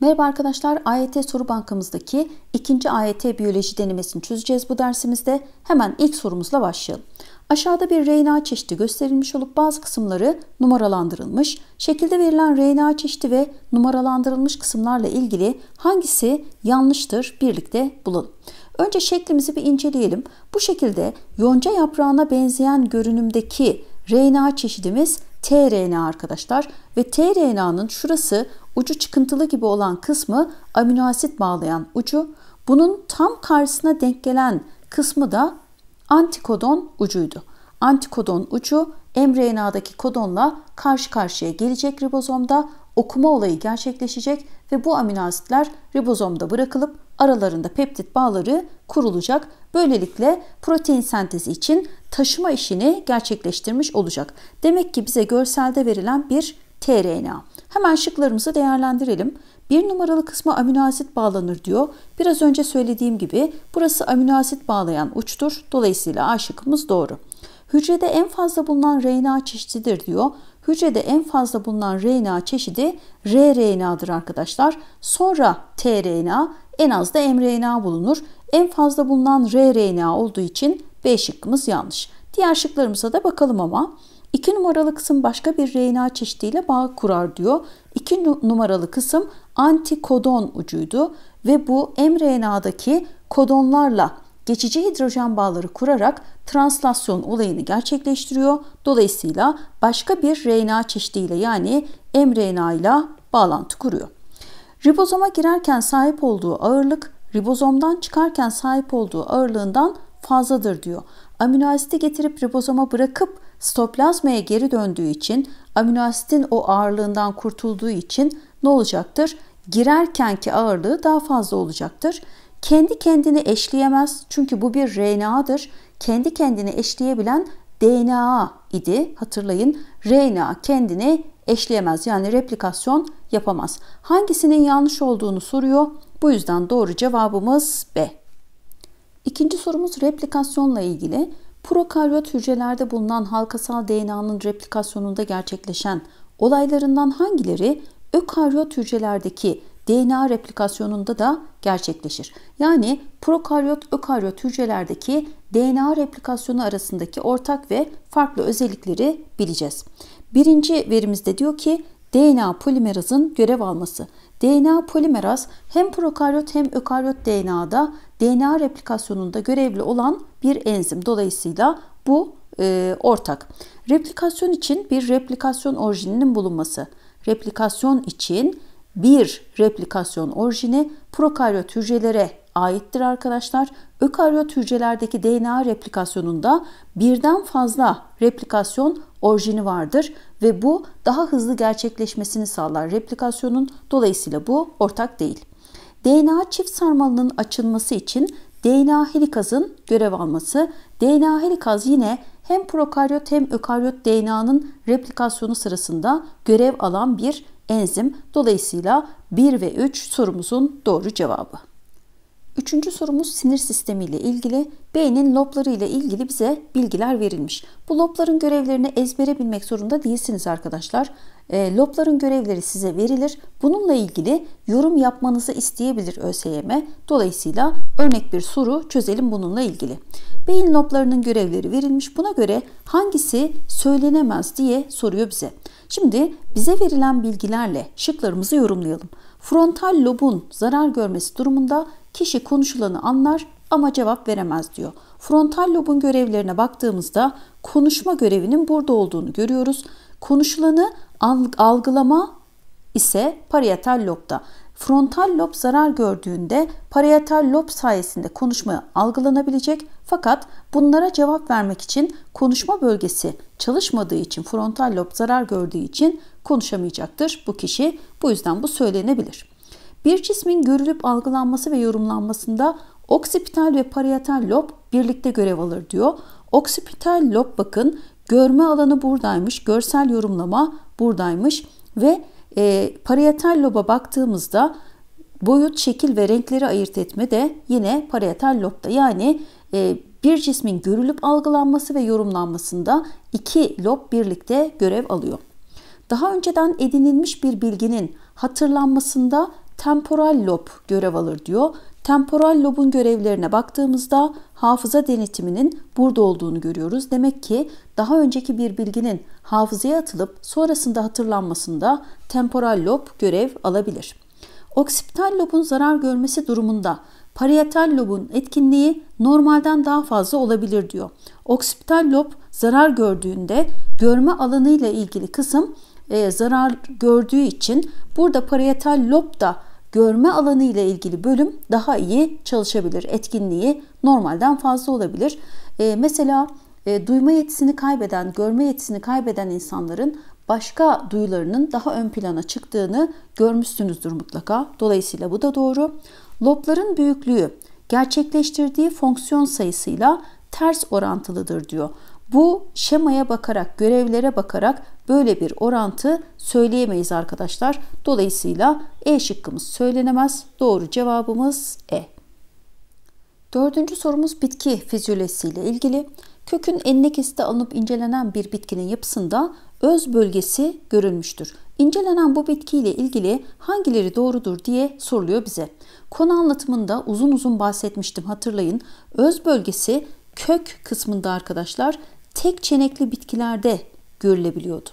Merhaba arkadaşlar, AYT soru bankamızdaki ikinci AYT biyoloji denemesini çözeceğiz bu dersimizde. Hemen ilk sorumuzla başlayalım. Aşağıda bir RNA çeşidi gösterilmiş olup bazı kısımları numaralandırılmış. Şekilde verilen RNA çeşidi ve numaralandırılmış kısımlarla ilgili hangisi yanlıştır birlikte bulalım. Önce şeklimizi bir inceleyelim. Bu şekilde yonca yaprağına benzeyen görünümdeki RNA çeşidimiz tRNA arkadaşlar ve tRNA'nın şurası ucu çıkıntılı gibi olan kısmı amino asit bağlayan ucu, bunun tam karşısına denk gelen kısmı da antikodon ucuydu. Antikodon ucu mRNA'daki kodonla karşı karşıya gelecek ribozomda okuma olayı gerçekleşecek ve bu amino asitler ribozomda bırakılıp aralarında peptit bağları kurulacak. Böylelikle protein sentezi için taşıma işini gerçekleştirmiş olacak. Demek ki bize görselde verilen bir tRNA. Hemen şıklarımızı değerlendirelim. Bir numaralı kısma amino asit bağlanır diyor. Biraz önce söylediğim gibi burası amino asit bağlayan uçtur. Dolayısıyla A şıkkımız doğru. Hücrede en fazla bulunan RNA çeşididir diyor. Hücrede en fazla bulunan RNA çeşidi rRNA'dır arkadaşlar. Sonra tRNA, en az da mRNA bulunur. En fazla bulunan rRNA olduğu için B şıkkımız yanlış. Diğer şıklarımıza da bakalım ama İki numaralı kısım başka bir RNA çeşidiyle bağ kurar diyor. İki numaralı kısım antikodon ucuydu ve bu mRNA'daki kodonlarla geçici hidrojen bağları kurarak translasyon olayını gerçekleştiriyor. Dolayısıyla başka bir RNA çeşidiyle yani mRNA ile bağlantı kuruyor. Ribozoma girerken sahip olduğu ağırlık ribozomdan çıkarken sahip olduğu ağırlığından fazladır diyor. Amino asidi getirip ribozoma bırakıp Stoplazmaya geri döndüğü için aminoasitin o ağırlığından kurtulduğu için ne olacaktır? Girerkenki ağırlığı daha fazla olacaktır. Kendi kendini eşleyemez çünkü bu bir RNA'dır. Kendi kendini eşleyebilen DNA idi. Hatırlayın RNA kendini eşleyemez yani replikasyon yapamaz. Hangisinin yanlış olduğunu soruyor. Bu yüzden doğru cevabımız B. İkinci sorumuz replikasyonla ilgili. Prokaryot hücrelerde bulunan halkasal DNA'nın replikasyonunda gerçekleşen olaylarından hangileri ökaryot hücrelerdeki DNA replikasyonunda da gerçekleşir. Yani prokaryot ökaryot hücrelerdeki DNA replikasyonu arasındaki ortak ve farklı özellikleri bileceğiz. Birinci verimizde diyor ki DNA polimerazın görev alması. DNA polimeraz hem prokaryot hem ökaryot DNA'da DNA replikasyonunda görevli olan bir enzim. Dolayısıyla bu e, ortak. Replikasyon için bir replikasyon orijininin bulunması. Replikasyon için bir replikasyon orijini prokaryot hücrelere aittir arkadaşlar. Ökaryot hücrelerdeki DNA replikasyonunda birden fazla replikasyon orijini vardır ve bu daha hızlı gerçekleşmesini sağlar replikasyonun. Dolayısıyla bu ortak değil. DNA çift sarmalının açılması için DNA helikazın görev alması. DNA helikaz yine hem prokaryot hem ökaryot DNA'nın replikasyonu sırasında görev alan bir enzim. Dolayısıyla 1 ve 3 sorumuzun doğru cevabı. Üçüncü sorumuz sinir sistemi ile ilgili. Beynin lobları ile ilgili bize bilgiler verilmiş. Bu lobların görevlerini ezbere bilmek zorunda değilsiniz arkadaşlar. E, lobların görevleri size verilir. Bununla ilgili yorum yapmanızı isteyebilir ÖSYM. Dolayısıyla örnek bir soru çözelim bununla ilgili. Beyin loblarının görevleri verilmiş. Buna göre hangisi söylenemez diye soruyor bize. Şimdi bize verilen bilgilerle şıklarımızı yorumlayalım. Frontal lobun zarar görmesi durumunda Kişi konuşulanı anlar ama cevap veremez diyor. Frontal lobun görevlerine baktığımızda konuşma görevinin burada olduğunu görüyoruz. Konuşulanı algılama ise parietal lobda. Frontal lob zarar gördüğünde parietal lob sayesinde konuşma algılanabilecek fakat bunlara cevap vermek için konuşma bölgesi çalışmadığı için frontal lob zarar gördüğü için konuşamayacaktır bu kişi. Bu yüzden bu söylenebilir. Bir cismin görülüp algılanması ve yorumlanmasında oksipital ve parietal lob birlikte görev alır diyor. Oksipital lob bakın görme alanı buradaymış, görsel yorumlama buradaymış ve e, parietal loba baktığımızda boyut, şekil ve renkleri ayırt etme de yine parietal lobda. Yani e, bir cismin görülüp algılanması ve yorumlanmasında iki lob birlikte görev alıyor. Daha önceden edinilmiş bir bilginin hatırlanmasında temporal lob görev alır diyor. Temporal lobun görevlerine baktığımızda hafıza denetiminin burada olduğunu görüyoruz. Demek ki daha önceki bir bilginin hafızaya atılıp sonrasında hatırlanmasında temporal lob görev alabilir. Oksipital lobun zarar görmesi durumunda parietal lobun etkinliği normalden daha fazla olabilir diyor. Oksipital lob zarar gördüğünde görme alanıyla ilgili kısım e, zarar gördüğü için burada parietal lob da görme alanı ile ilgili bölüm daha iyi çalışabilir. Etkinliği normalden fazla olabilir. E, mesela e, duyma yetisini kaybeden, görme yetisini kaybeden insanların başka duyularının daha ön plana çıktığını görmüşsünüzdür mutlaka. Dolayısıyla bu da doğru. Lobların büyüklüğü gerçekleştirdiği fonksiyon sayısıyla ters orantılıdır diyor. Bu şemaya bakarak, görevlere bakarak böyle bir orantı söyleyemeyiz arkadaşlar. Dolayısıyla E şıkkımız söylenemez. Doğru cevabımız E. Dördüncü sorumuz bitki fizyolojisiyle ilgili. Kökün enine kesite alınıp incelenen bir bitkinin yapısında öz bölgesi görülmüştür. İncelenen bu bitkiyle ilgili hangileri doğrudur diye soruluyor bize. Konu anlatımında uzun uzun bahsetmiştim hatırlayın. Öz bölgesi kök kısmında arkadaşlar tek çenekli bitkilerde görülebiliyordu.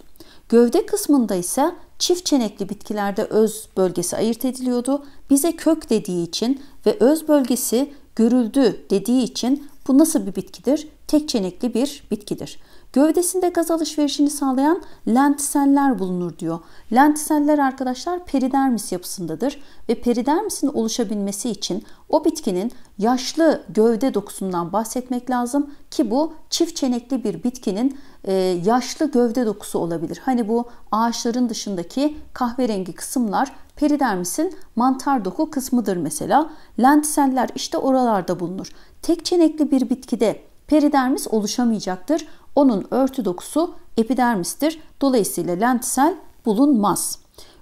Gövde kısmında ise çift çenekli bitkilerde öz bölgesi ayırt ediliyordu. Bize kök dediği için ve öz bölgesi görüldü dediği için bu nasıl bir bitkidir? Tek çenekli bir bitkidir. Gövdesinde gaz alışverişini sağlayan lentiseller bulunur diyor. Lentiseller arkadaşlar peridermis yapısındadır ve peridermisin oluşabilmesi için o bitkinin yaşlı gövde dokusundan bahsetmek lazım ki bu çift çenekli bir bitkinin e, yaşlı gövde dokusu olabilir. Hani bu ağaçların dışındaki kahverengi kısımlar peridermisin mantar doku kısmıdır mesela. Lentiseller işte oralarda bulunur. Tek çenekli bir bitkide peridermis oluşamayacaktır. Onun örtü dokusu epidermistir. Dolayısıyla lentisel bulunmaz.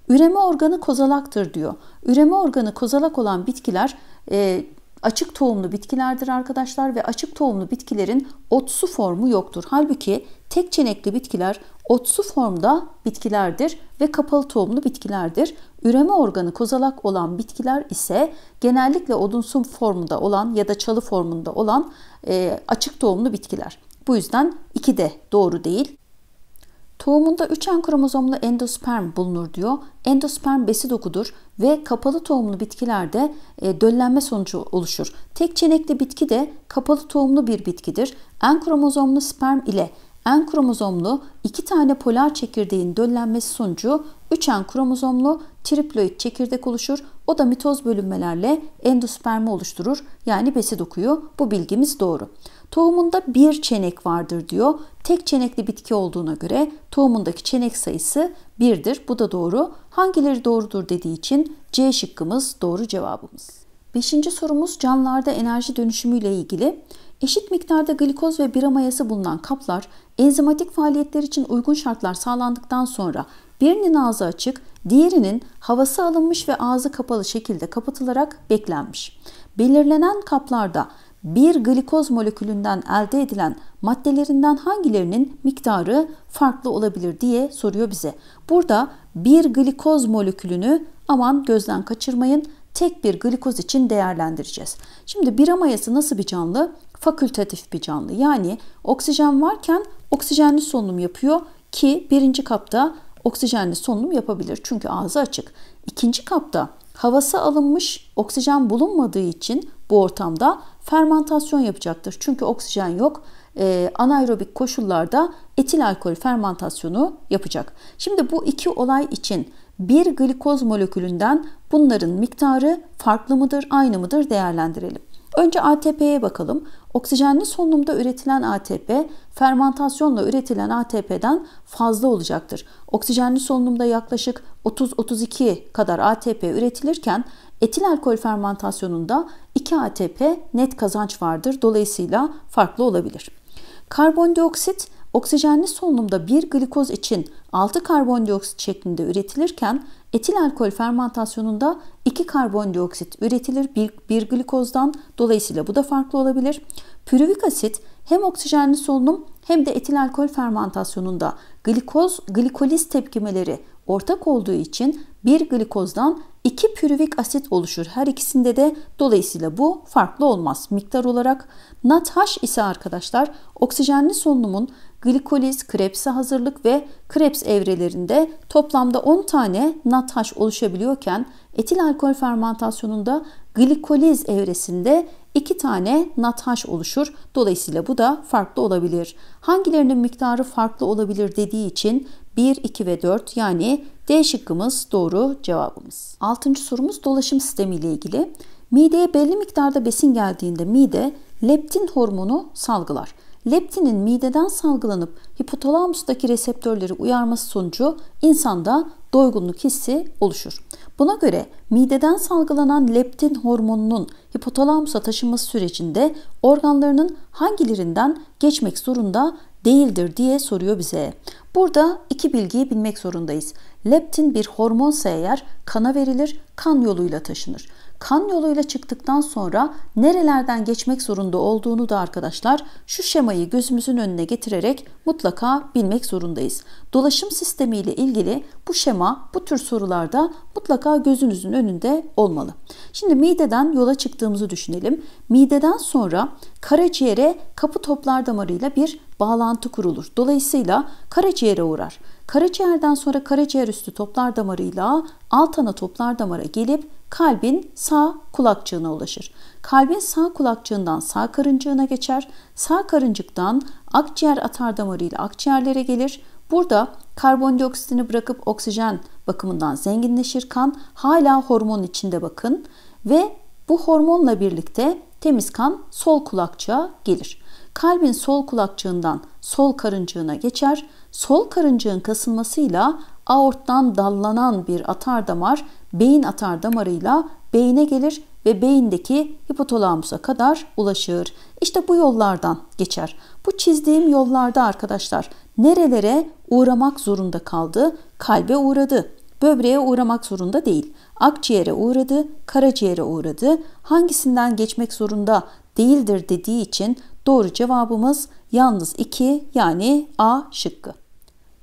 Üreme organı kozalaktır diyor. Üreme organı kozalak olan bitkiler e, açık tohumlu bitkilerdir arkadaşlar ve açık tohumlu bitkilerin otsu formu yoktur. Halbuki tek çenekli bitkiler otsu formda bitkilerdir ve kapalı tohumlu bitkilerdir. Üreme organı kozalak olan bitkiler ise genellikle odunsu formunda olan ya da çalı formunda olan e, açık tohumlu bitkiler. Bu yüzden 2 de doğru değil. Tohumunda 3N kromozomlu endosperm bulunur diyor. Endosperm besi dokudur ve kapalı tohumlu bitkilerde e, döllenme sonucu oluşur. Tek çenekli bitki de kapalı tohumlu bir bitkidir. N kromozomlu sperm ile N kromozomlu iki tane polar çekirdeğin döllenmesi sonucu 3N kromozomlu triploid çekirdek oluşur. O da mitoz bölünmelerle endospermi oluşturur yani besi dokuyu. Bu bilgimiz doğru. Tohumunda bir çenek vardır diyor. Tek çenekli bitki olduğuna göre tohumundaki çenek sayısı birdir. Bu da doğru. Hangileri doğrudur dediği için C şıkkımız doğru cevabımız. Beşinci sorumuz canlılarda enerji dönüşümü ile ilgili. Eşit miktarda glikoz ve bira mayası bulunan kaplar enzimatik faaliyetler için uygun şartlar sağlandıktan sonra birinin ağzı açık, diğerinin havası alınmış ve ağzı kapalı şekilde kapatılarak beklenmiş. Belirlenen kaplarda bir glikoz molekülünden elde edilen maddelerinden hangilerinin miktarı farklı olabilir diye soruyor bize. Burada bir glikoz molekülünü aman gözden kaçırmayın tek bir glikoz için değerlendireceğiz. Şimdi bir amayası nasıl bir canlı? Fakültatif bir canlı. Yani oksijen varken oksijenli solunum yapıyor ki birinci kapta oksijenli solunum yapabilir çünkü ağzı açık. İkinci kapta havası alınmış oksijen bulunmadığı için bu ortamda fermantasyon yapacaktır. Çünkü oksijen yok. E, anaerobik koşullarda etil alkol fermantasyonu yapacak. Şimdi bu iki olay için bir glikoz molekülünden bunların miktarı farklı mıdır, aynı mıdır değerlendirelim. Önce ATP'ye bakalım. Oksijenli solunumda üretilen ATP, fermantasyonla üretilen ATP'den fazla olacaktır. Oksijenli solunumda yaklaşık 30-32 kadar ATP üretilirken Etil alkol fermentasyonunda 2 ATP net kazanç vardır. Dolayısıyla farklı olabilir. Karbondioksit oksijenli solunumda bir glikoz için 6 karbondioksit şeklinde üretilirken etil alkol fermentasyonunda 2 karbondioksit üretilir Bir 1 glikozdan dolayısıyla bu da farklı olabilir. Pürüvik asit hem oksijenli solunum hem de etil alkol fermentasyonunda glikoz glikoliz tepkimeleri ortak olduğu için bir glikozdan İki pürüvik asit oluşur. Her ikisinde de dolayısıyla bu farklı olmaz miktar olarak. NADH ise arkadaşlar oksijenli solunumun glikoliz, Krebs'e hazırlık ve kreps evrelerinde toplamda 10 tane NADH oluşabiliyorken etil alkol fermentasyonunda glikoliz evresinde 2 tane NADH oluşur. Dolayısıyla bu da farklı olabilir. Hangilerinin miktarı farklı olabilir dediği için 1, 2 ve 4 yani D şıkkımız doğru cevabımız. 6. sorumuz dolaşım sistemi ile ilgili. Mideye belli miktarda besin geldiğinde mide leptin hormonu salgılar. Leptinin mideden salgılanıp hipotalamusdaki reseptörleri uyarması sonucu insanda doygunluk hissi oluşur. Buna göre mideden salgılanan leptin hormonunun hipotalamusa taşınması sürecinde organlarının hangilerinden geçmek zorunda değildir diye soruyor bize. Burada iki bilgiyi bilmek zorundayız. Leptin bir hormonsa eğer kana verilir, kan yoluyla taşınır kan yoluyla çıktıktan sonra nerelerden geçmek zorunda olduğunu da arkadaşlar şu şemayı gözümüzün önüne getirerek mutlaka bilmek zorundayız. Dolaşım sistemi ile ilgili bu şema bu tür sorularda mutlaka gözünüzün önünde olmalı. Şimdi mideden yola çıktığımızı düşünelim. Mideden sonra karaciğere kapı toplar damarıyla bir bağlantı kurulur. Dolayısıyla karaciğere uğrar. Karaciğerden sonra karaciğer üstü toplar damarıyla alt ana toplar damara gelip kalbin sağ kulakçığına ulaşır. Kalbin sağ kulakçığından sağ karıncığına geçer. Sağ karıncıktan akciğer atar damarıyla akciğerlere gelir. Burada karbondioksitini bırakıp oksijen bakımından zenginleşir kan. Hala hormon içinde bakın ve bu hormonla birlikte temiz kan sol kulakçığa gelir. Kalbin sol kulakçığından sol karıncığına geçer. Sol karıncığın kasılmasıyla aorttan dallanan bir atar damar beyin atar damarıyla beyine gelir ve beyindeki hipotalamusa kadar ulaşır. İşte bu yollardan geçer. Bu çizdiğim yollarda arkadaşlar nerelere uğramak zorunda kaldı? Kalbe uğradı. Böbreğe uğramak zorunda değil. Akciğere uğradı, karaciğere uğradı. Hangisinden geçmek zorunda değildir dediği için doğru cevabımız yalnız 2 yani A şıkkı.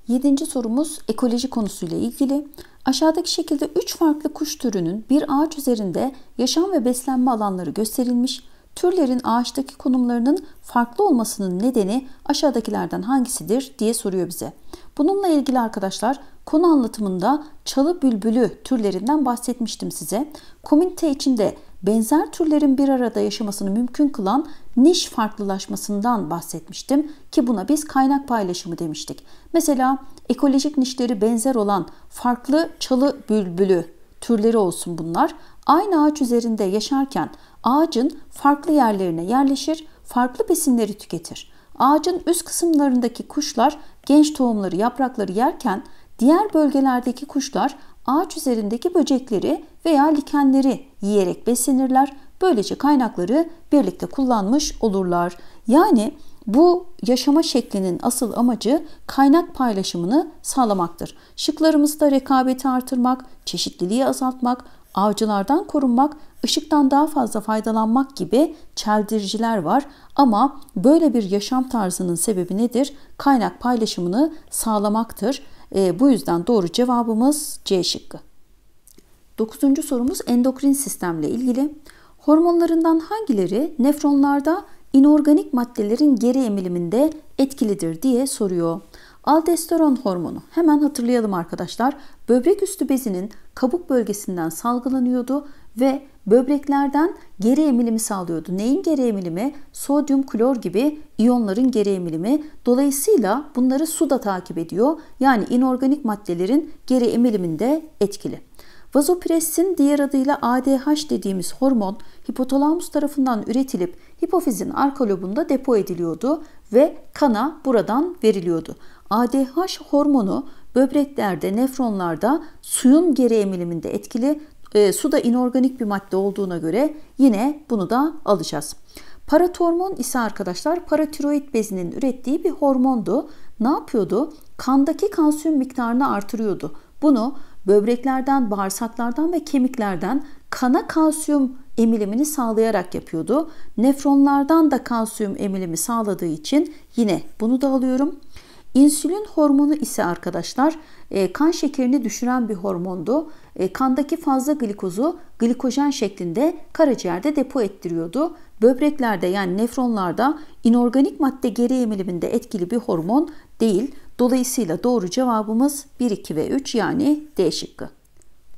Yedinci sorumuz ekoloji konusuyla ilgili. Aşağıdaki şekilde 3 farklı kuş türünün bir ağaç üzerinde yaşam ve beslenme alanları gösterilmiş. Türlerin ağaçtaki konumlarının farklı olmasının nedeni aşağıdakilerden hangisidir diye soruyor bize. Bununla ilgili arkadaşlar konu anlatımında çalı bülbülü türlerinden bahsetmiştim size. Komünite içinde benzer türlerin bir arada yaşamasını mümkün kılan niş farklılaşmasından bahsetmiştim ki buna biz kaynak paylaşımı demiştik. Mesela ekolojik nişleri benzer olan farklı çalı bülbülü türleri olsun bunlar. Aynı ağaç üzerinde yaşarken ağacın farklı yerlerine yerleşir, farklı besinleri tüketir. Ağacın üst kısımlarındaki kuşlar genç tohumları, yaprakları yerken diğer bölgelerdeki kuşlar ağaç üzerindeki böcekleri veya likenleri yiyerek beslenirler. Böylece kaynakları birlikte kullanmış olurlar. Yani bu yaşama şeklinin asıl amacı kaynak paylaşımını sağlamaktır. Şıklarımızda rekabeti artırmak, çeşitliliği azaltmak, avcılardan korunmak, ışıktan daha fazla faydalanmak gibi çeldiriciler var ama böyle bir yaşam tarzının sebebi nedir? Kaynak paylaşımını sağlamaktır. E, bu yüzden doğru cevabımız C şıkkı. Dokuzuncu sorumuz endokrin sistemle ilgili. Hormonlarından hangileri nefronlarda inorganik maddelerin geri emiliminde etkilidir diye soruyor. Aldosteron hormonu hemen hatırlayalım arkadaşlar. Böbrek üstü bezinin kabuk bölgesinden salgılanıyordu ve böbreklerden geri emilimi sağlıyordu. Neyin geri emilimi? Sodyum klor gibi iyonların geri emilimi. Dolayısıyla bunları su da takip ediyor. Yani inorganik maddelerin geri emiliminde etkili. Vazopressin diğer adıyla ADH dediğimiz hormon hipotalamus tarafından üretilip hipofizin arka lobunda depo ediliyordu ve kana buradan veriliyordu. ADH hormonu böbreklerde, nefronlarda suyun geri emiliminde etkili. E, su da inorganik bir madde olduğuna göre yine bunu da alacağız. Paratormon ise arkadaşlar paratiroid bezinin ürettiği bir hormondu. Ne yapıyordu? Kandaki kalsiyum miktarını artırıyordu. Bunu böbreklerden, bağırsaklardan ve kemiklerden kana kalsiyum emilimini sağlayarak yapıyordu. Nefronlardan da kalsiyum emilimi sağladığı için yine bunu da alıyorum. İnsülin hormonu ise arkadaşlar e, kan şekerini düşüren bir hormondu. E, kandaki fazla glikozu glikojen şeklinde karaciğerde depo ettiriyordu. Böbreklerde yani nefronlarda inorganik madde geri emiliminde etkili bir hormon değil. Dolayısıyla doğru cevabımız 1, 2 ve 3 yani D şıkkı.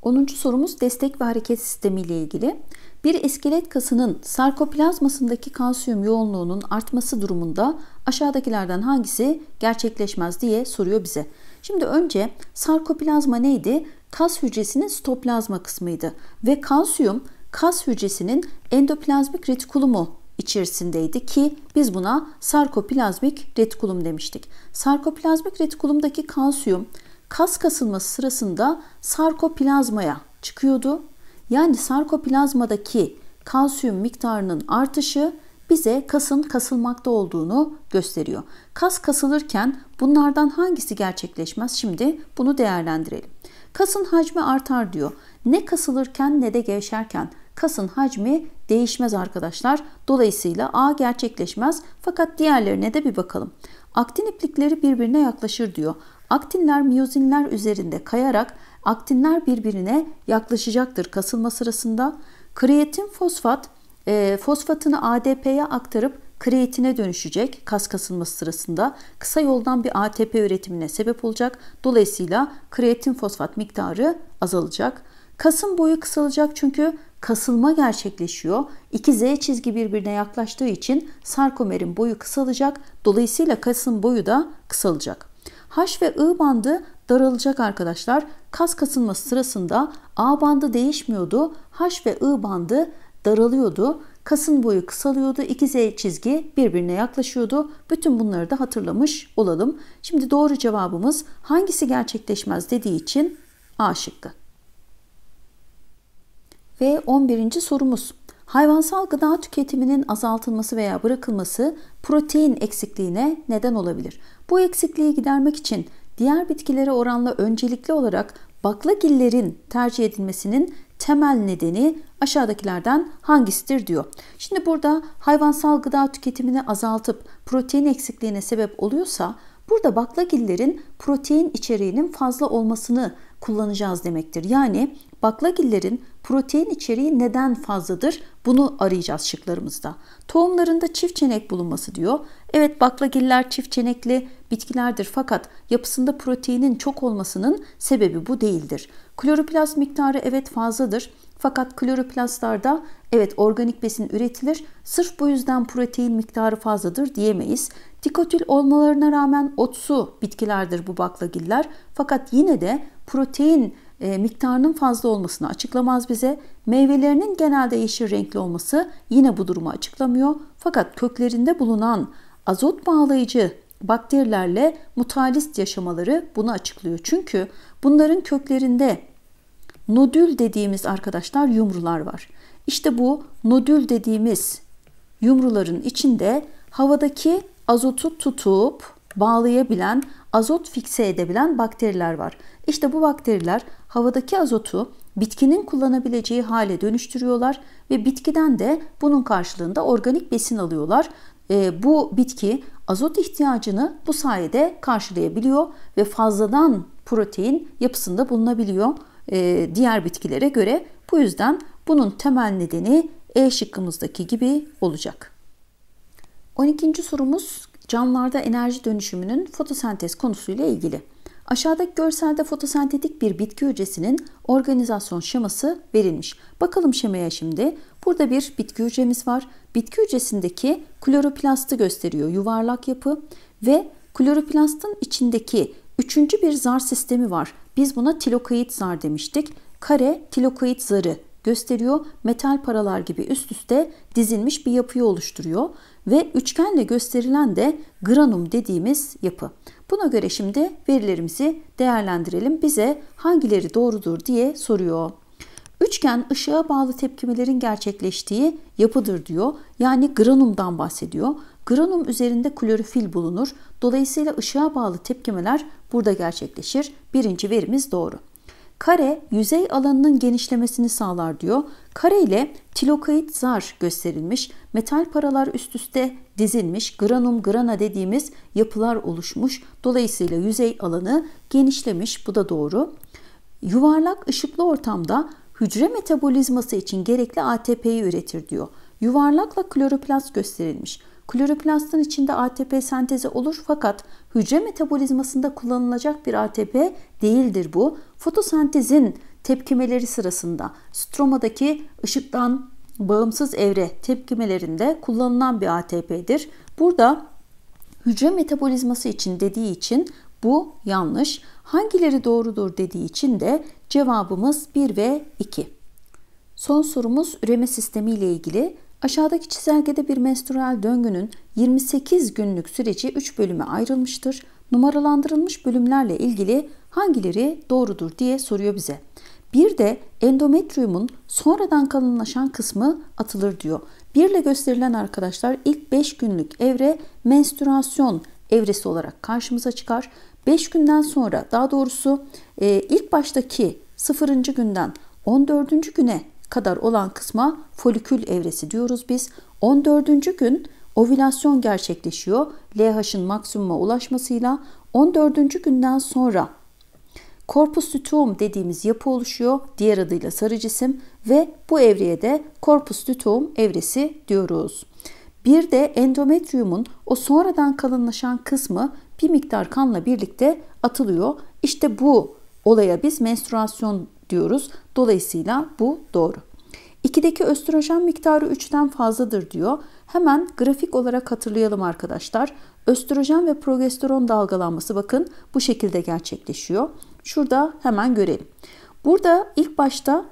10. sorumuz destek ve hareket sistemi ile ilgili. Bir iskelet kasının sarkoplazmasındaki kalsiyum yoğunluğunun artması durumunda aşağıdakilerden hangisi gerçekleşmez diye soruyor bize. Şimdi önce sarkoplazma neydi? Kas hücresinin stoplazma kısmıydı ve kalsiyum kas hücresinin endoplazmik retikulumu içerisindeydi ki biz buna sarkoplazmik retikulum demiştik. Sarkoplazmik retikulumdaki kalsiyum kas kasılması sırasında sarkoplazmaya çıkıyordu. Yani sarkoplazmadaki kalsiyum miktarının artışı bize kasın kasılmakta olduğunu gösteriyor. Kas kasılırken bunlardan hangisi gerçekleşmez? Şimdi bunu değerlendirelim. Kasın hacmi artar diyor. Ne kasılırken ne de gevşerken kasın hacmi değişmez arkadaşlar. Dolayısıyla A gerçekleşmez fakat diğerlerine de bir bakalım. Aktin iplikleri birbirine yaklaşır diyor. Aktinler miyozinler üzerinde kayarak aktinler birbirine yaklaşacaktır kasılma sırasında. Kreatin fosfat e, fosfatını ADP'ye aktarıp kreatine dönüşecek kas kasılması sırasında kısa yoldan bir ATP üretimine sebep olacak. Dolayısıyla kreatin fosfat miktarı azalacak. Kasın boyu kısalacak çünkü kasılma gerçekleşiyor. İki Z çizgi birbirine yaklaştığı için sarkomerin boyu kısalacak. Dolayısıyla kasın boyu da kısalacak. H ve I bandı daralacak arkadaşlar. Kas kasılması sırasında A bandı değişmiyordu. H ve I bandı daralıyordu. Kasın boyu kısalıyordu. 2Z çizgi birbirine yaklaşıyordu. Bütün bunları da hatırlamış olalım. Şimdi doğru cevabımız hangisi gerçekleşmez dediği için A şıkkı. Ve 11. sorumuz. Hayvansal gıda tüketiminin azaltılması veya bırakılması protein eksikliğine neden olabilir. Bu eksikliği gidermek için diğer bitkilere oranla öncelikli olarak baklagillerin tercih edilmesinin temel nedeni aşağıdakilerden hangisidir diyor. Şimdi burada hayvansal gıda tüketimini azaltıp protein eksikliğine sebep oluyorsa burada baklagillerin protein içeriğinin fazla olmasını kullanacağız demektir. Yani baklagillerin protein içeriği neden fazladır bunu arayacağız şıklarımızda. Tohumlarında çift çenek bulunması diyor. Evet baklagiller çift çenekli bitkilerdir fakat yapısında proteinin çok olmasının sebebi bu değildir. Kloroplast miktarı evet fazladır fakat kloroplastlarda evet organik besin üretilir. Sırf bu yüzden protein miktarı fazladır diyemeyiz. Dikotil olmalarına rağmen otsu bitkilerdir bu baklagiller. Fakat yine de protein e, miktarının fazla olmasını açıklamaz bize. Meyvelerinin genelde yeşil renkli olması yine bu durumu açıklamıyor. Fakat köklerinde bulunan azot bağlayıcı bakterilerle mutalist yaşamaları bunu açıklıyor. Çünkü bunların köklerinde nodül dediğimiz arkadaşlar yumrular var. İşte bu nodül dediğimiz yumruların içinde havadaki azotu tutup bağlayabilen azot fikse edebilen bakteriler var. İşte bu bakteriler havadaki azotu bitkinin kullanabileceği hale dönüştürüyorlar ve bitkiden de bunun karşılığında organik besin alıyorlar. E, bu bitki azot ihtiyacını bu sayede karşılayabiliyor ve fazladan protein yapısında bulunabiliyor e, diğer bitkilere göre. Bu yüzden bunun temel nedeni E şıkkımızdaki gibi olacak. 12. sorumuz canlılarda enerji dönüşümünün fotosentez konusuyla ilgili. Aşağıdaki görselde fotosentetik bir bitki hücresinin organizasyon şeması verilmiş. Bakalım şemaya şimdi. Burada bir bitki hücremiz var. Bitki hücresindeki kloroplastı gösteriyor yuvarlak yapı ve kloroplastın içindeki üçüncü bir zar sistemi var. Biz buna tilokoid zar demiştik. Kare tilokoid zarı gösteriyor. Metal paralar gibi üst üste dizilmiş bir yapıyı oluşturuyor ve üçgenle gösterilen de granum dediğimiz yapı. Buna göre şimdi verilerimizi değerlendirelim. Bize hangileri doğrudur diye soruyor. Üçgen ışığa bağlı tepkimelerin gerçekleştiği yapıdır diyor. Yani granumdan bahsediyor. Granum üzerinde klorofil bulunur. Dolayısıyla ışığa bağlı tepkimeler burada gerçekleşir. Birinci verimiz doğru. Kare yüzey alanının genişlemesini sağlar diyor. Kare ile tilokoid zar gösterilmiş, metal paralar üst üste dizilmiş, granum grana dediğimiz yapılar oluşmuş. Dolayısıyla yüzey alanı genişlemiş, bu da doğru. Yuvarlak ışıklı ortamda hücre metabolizması için gerekli ATP'yi üretir diyor. Yuvarlakla kloroplast gösterilmiş. Kloroplastın içinde ATP sentezi olur fakat hücre metabolizmasında kullanılacak bir ATP değildir bu. Fotosentezin tepkimeleri sırasında stromadaki ışıktan bağımsız evre tepkimelerinde kullanılan bir ATP'dir. Burada hücre metabolizması için dediği için bu yanlış. Hangileri doğrudur dediği için de cevabımız 1 ve 2. Son sorumuz üreme sistemi ile ilgili. Aşağıdaki çizelgede bir menstrual döngünün 28 günlük süreci 3 bölüme ayrılmıştır. Numaralandırılmış bölümlerle ilgili hangileri doğrudur diye soruyor bize. Bir de endometriumun sonradan kalınlaşan kısmı atılır diyor. Bir ile gösterilen arkadaşlar ilk 5 günlük evre menstrüasyon evresi olarak karşımıza çıkar. 5 günden sonra daha doğrusu e, ilk baştaki 0. günden 14. güne kadar olan kısma folikül evresi diyoruz biz. 14. gün ovülasyon gerçekleşiyor. LH'ın maksimuma ulaşmasıyla 14. günden sonra corpus luteum dediğimiz yapı oluşuyor. Diğer adıyla sarı cisim ve bu evreye de corpus luteum evresi diyoruz. Bir de endometriumun o sonradan kalınlaşan kısmı bir miktar kanla birlikte atılıyor. İşte bu olaya biz menstruasyon diyoruz. Dolayısıyla bu doğru. 2'deki östrojen miktarı 3'ten fazladır diyor. Hemen grafik olarak hatırlayalım arkadaşlar. Östrojen ve progesteron dalgalanması bakın bu şekilde gerçekleşiyor. Şurada hemen görelim. Burada ilk başta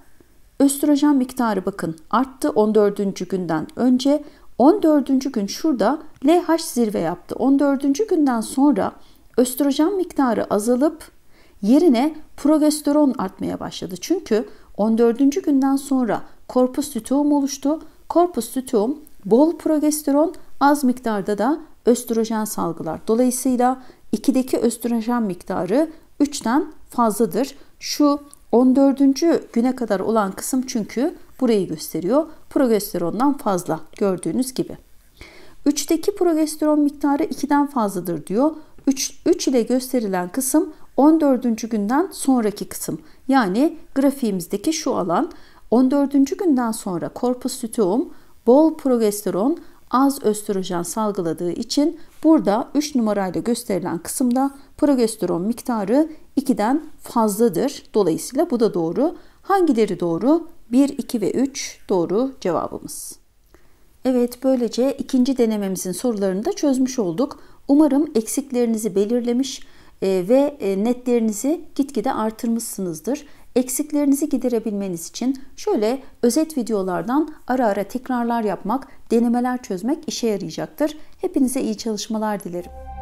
östrojen miktarı bakın arttı 14. günden önce. 14. gün şurada LH zirve yaptı. 14. günden sonra östrojen miktarı azalıp Yerine progesteron artmaya başladı. Çünkü 14. günden sonra korpus luteum oluştu. Korpus luteum bol progesteron az miktarda da östrojen salgılar. Dolayısıyla 2'deki östrojen miktarı 3'ten fazladır. Şu 14. güne kadar olan kısım çünkü burayı gösteriyor. Progesterondan fazla gördüğünüz gibi. 3'teki progesteron miktarı 2'den fazladır diyor. 3, 3 ile gösterilen kısım 14. günden sonraki kısım yani grafiğimizdeki şu alan 14. günden sonra korpus luteum bol progesteron az östrojen salgıladığı için burada 3 numarayla gösterilen kısımda progesteron miktarı 2'den fazladır. Dolayısıyla bu da doğru. Hangileri doğru? 1, 2 ve 3 doğru cevabımız. Evet böylece ikinci denememizin sorularını da çözmüş olduk. Umarım eksiklerinizi belirlemiş e, ve e, netlerinizi gitgide artırmışsınızdır. Eksiklerinizi giderebilmeniz için şöyle özet videolardan ara ara tekrarlar yapmak, denemeler çözmek işe yarayacaktır. Hepinize iyi çalışmalar dilerim.